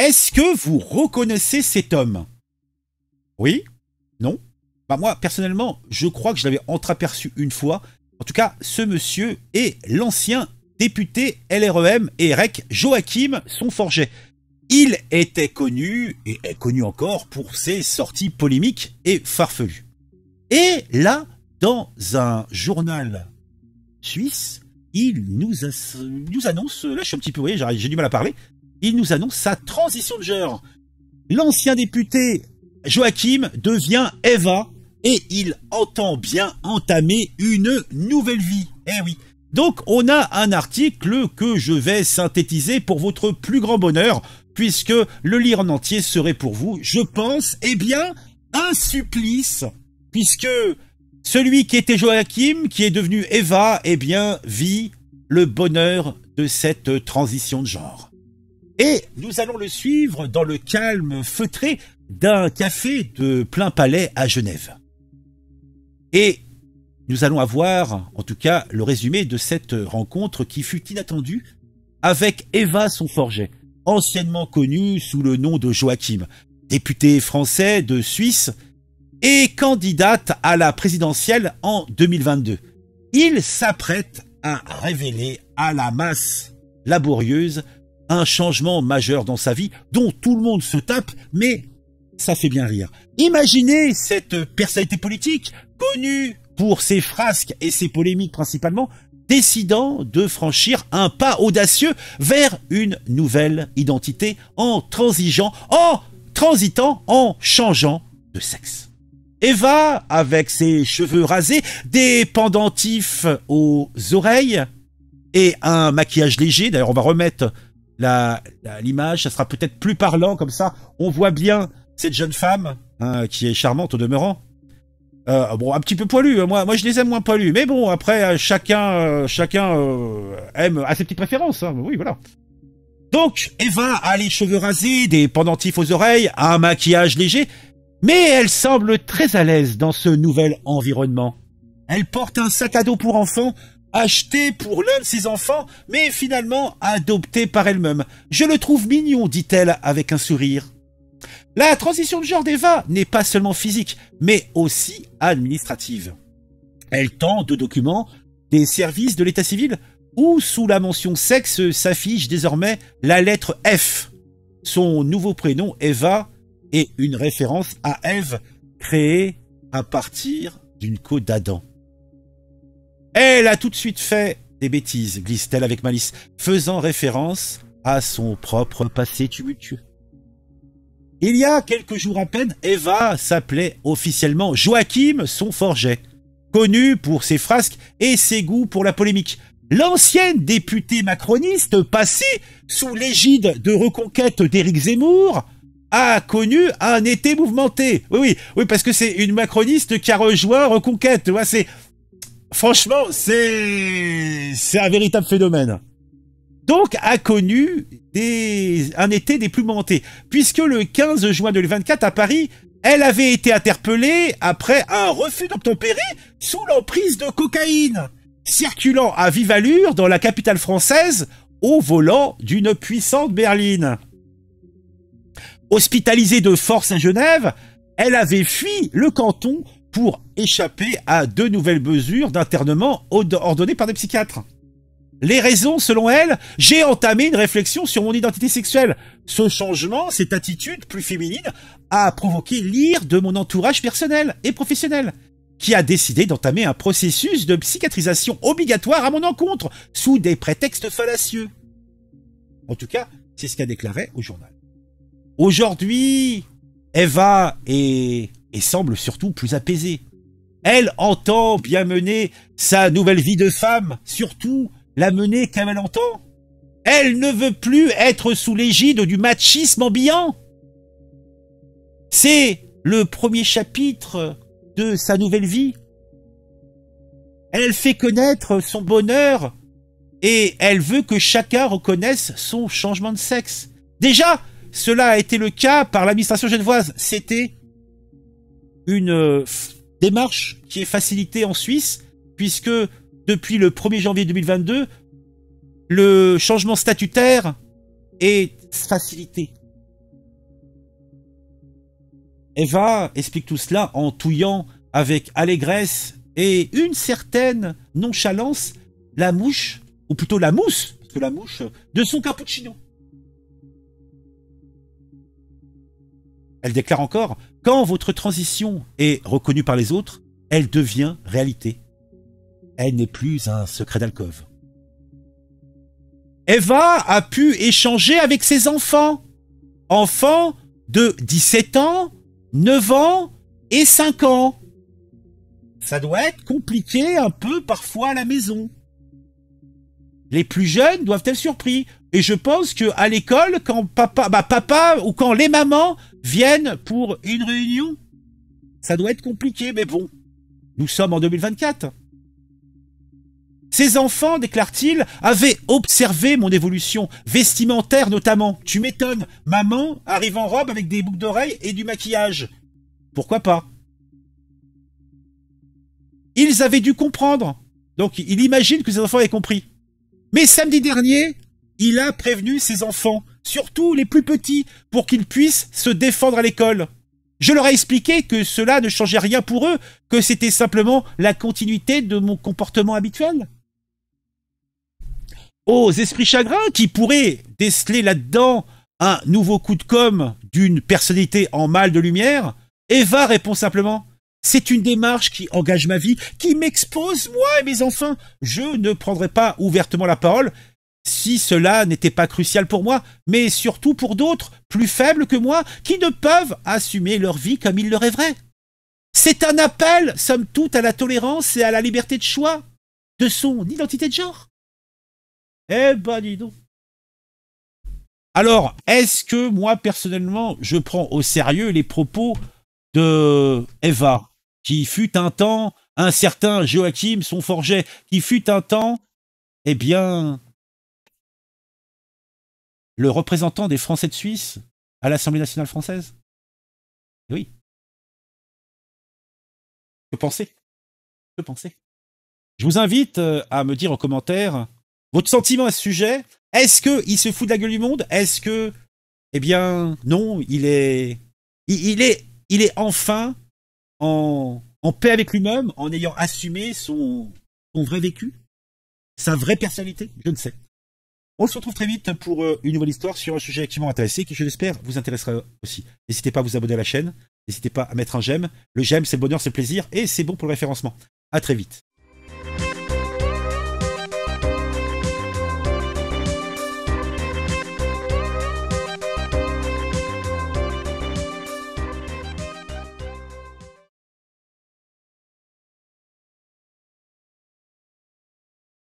Est-ce que vous reconnaissez cet homme Oui Non bah moi, personnellement, je crois que je l'avais entreaperçu une fois. En tout cas, ce monsieur est l'ancien député LREM et REC Joachim Sonforget. Il était connu, et est connu encore, pour ses sorties polémiques et farfelues. Et là, dans un journal suisse, il nous, nous annonce, là je suis un petit peu, j'ai du mal à parler, il nous annonce sa transition de genre. L'ancien député Joachim devient Eva et il entend bien entamer une nouvelle vie. Eh oui. Donc on a un article que je vais synthétiser pour votre plus grand bonheur, puisque le lire en entier serait pour vous, je pense, eh bien, un supplice, puisque celui qui était Joachim, qui est devenu Eva, eh bien, vit le bonheur de cette transition de genre. Et nous allons le suivre dans le calme feutré d'un café de plein palais à Genève. Et nous allons avoir, en tout cas, le résumé de cette rencontre qui fut inattendue avec Eva Sonforget, anciennement connue sous le nom de Joachim, députée français de Suisse et candidate à la présidentielle en 2022. Il s'apprête à révéler à la masse laborieuse un changement majeur dans sa vie dont tout le monde se tape, mais ça fait bien rire. Imaginez cette personnalité politique, connue pour ses frasques et ses polémiques principalement, décidant de franchir un pas audacieux vers une nouvelle identité en transigeant, en transitant, en changeant de sexe. Eva, avec ses cheveux rasés, des pendentifs aux oreilles et un maquillage léger, d'ailleurs on va remettre l'image, ça sera peut-être plus parlant comme ça. On voit bien cette jeune femme hein, qui est charmante au demeurant. Euh, bon, un petit peu poilu, hein. moi, moi je les aime moins poilus, mais bon, après, euh, chacun, euh, chacun aime à ses petites préférences, hein. oui, voilà. Donc, Eva a les cheveux rasés, des pendentifs aux oreilles, un maquillage léger, mais elle semble très à l'aise dans ce nouvel environnement. Elle porte un sac à dos pour enfants achetée pour l'un de ses enfants, mais finalement adoptée par elle-même. Je le trouve mignon, dit-elle avec un sourire. La transition de genre d'Eva n'est pas seulement physique, mais aussi administrative. Elle tend de documents des services de l'état civil où sous la mention sexe s'affiche désormais la lettre F. Son nouveau prénom Eva est une référence à Eve, créée à partir d'une côte d'Adam. Elle a tout de suite fait des bêtises, glisse-t-elle avec malice, faisant référence à son propre passé tumultueux. Il y a quelques jours à peine, Eva s'appelait officiellement Joachim Sonforget, connu pour ses frasques et ses goûts pour la polémique. L'ancienne députée macroniste passée sous l'égide de reconquête d'Éric Zemmour a connu un été mouvementé. Oui, oui, oui, parce que c'est une macroniste qui a rejoint Reconquête. vois, c'est Franchement, c'est c'est un véritable phénomène. Donc a connu des... un été déplumenté, puisque le 15 juin 2024 à Paris, elle avait été interpellée après un refus d'obtempérer sous l'emprise de cocaïne, circulant à vive allure dans la capitale française au volant d'une puissante berline. Hospitalisée de force à Genève, elle avait fui le canton pour échapper à deux nouvelles mesures d'internement ordonnées par des psychiatres. Les raisons, selon elle, j'ai entamé une réflexion sur mon identité sexuelle. Ce changement, cette attitude plus féminine, a provoqué l'ire de mon entourage personnel et professionnel, qui a décidé d'entamer un processus de psychiatrisation obligatoire à mon encontre, sous des prétextes fallacieux. En tout cas, c'est ce qu'a déclaré au journal. Aujourd'hui, Eva et et semble surtout plus apaisée. Elle entend bien mener sa nouvelle vie de femme, surtout la mener comme elle entend. Elle ne veut plus être sous l'égide du machisme ambiant. C'est le premier chapitre de sa nouvelle vie. Elle fait connaître son bonheur et elle veut que chacun reconnaisse son changement de sexe. Déjà, cela a été le cas par l'administration genevoise. C'était une euh, démarche qui est facilitée en Suisse, puisque depuis le 1er janvier 2022, le changement statutaire est facilité. Eva explique tout cela en touillant avec allégresse et une certaine nonchalance la mouche, ou plutôt la mousse, la mouche, de son cappuccino. Elle déclare encore quand votre transition est reconnue par les autres, elle devient réalité. Elle n'est plus un secret d'alcôve. Eva a pu échanger avec ses enfants. Enfants de 17 ans, 9 ans et 5 ans. Ça doit être compliqué un peu parfois à la maison les plus jeunes doivent être surpris. Et je pense que à l'école, quand papa, bah, papa ou quand les mamans viennent pour une réunion, ça doit être compliqué. Mais bon, nous sommes en 2024. Ces enfants, déclarent-ils avaient observé mon évolution, vestimentaire notamment. Tu m'étonnes, maman arrive en robe avec des boucles d'oreilles et du maquillage. Pourquoi pas Ils avaient dû comprendre. Donc il imagine que ces enfants avaient compris. Mais samedi dernier, il a prévenu ses enfants, surtout les plus petits, pour qu'ils puissent se défendre à l'école. Je leur ai expliqué que cela ne changeait rien pour eux, que c'était simplement la continuité de mon comportement habituel. Aux esprits chagrins qui pourraient déceler là-dedans un nouveau coup de com' d'une personnalité en mal de lumière, Eva répond simplement c'est une démarche qui engage ma vie, qui m'expose moi et mes enfants. Je ne prendrai pas ouvertement la parole si cela n'était pas crucial pour moi, mais surtout pour d'autres, plus faibles que moi, qui ne peuvent assumer leur vie comme ils est vrai. C'est un appel, somme toute, à la tolérance et à la liberté de choix de son identité de genre. Eh ben, dis donc. Alors, est-ce que moi, personnellement, je prends au sérieux les propos de Eva qui fut un temps un certain Joachim Sonforget, qui fut un temps, eh bien, le représentant des Français de Suisse à l'Assemblée nationale française. Eh oui. Que penser Que penser Je vous invite euh, à me dire en commentaire votre sentiment à ce sujet. Est-ce qu'il se fout de la gueule du monde Est-ce que, eh bien, non, il est, il est, il est enfin en, paix avec lui-même, en ayant assumé son, vrai vécu, sa vraie personnalité, je ne sais. On se retrouve très vite pour euh, une nouvelle histoire sur un sujet activement intéressé qui, je l'espère, vous intéressera aussi. N'hésitez pas à vous abonner à la chaîne, n'hésitez pas à mettre un j'aime. Le j'aime, c'est le bonheur, c'est le plaisir et c'est bon pour le référencement. À très vite.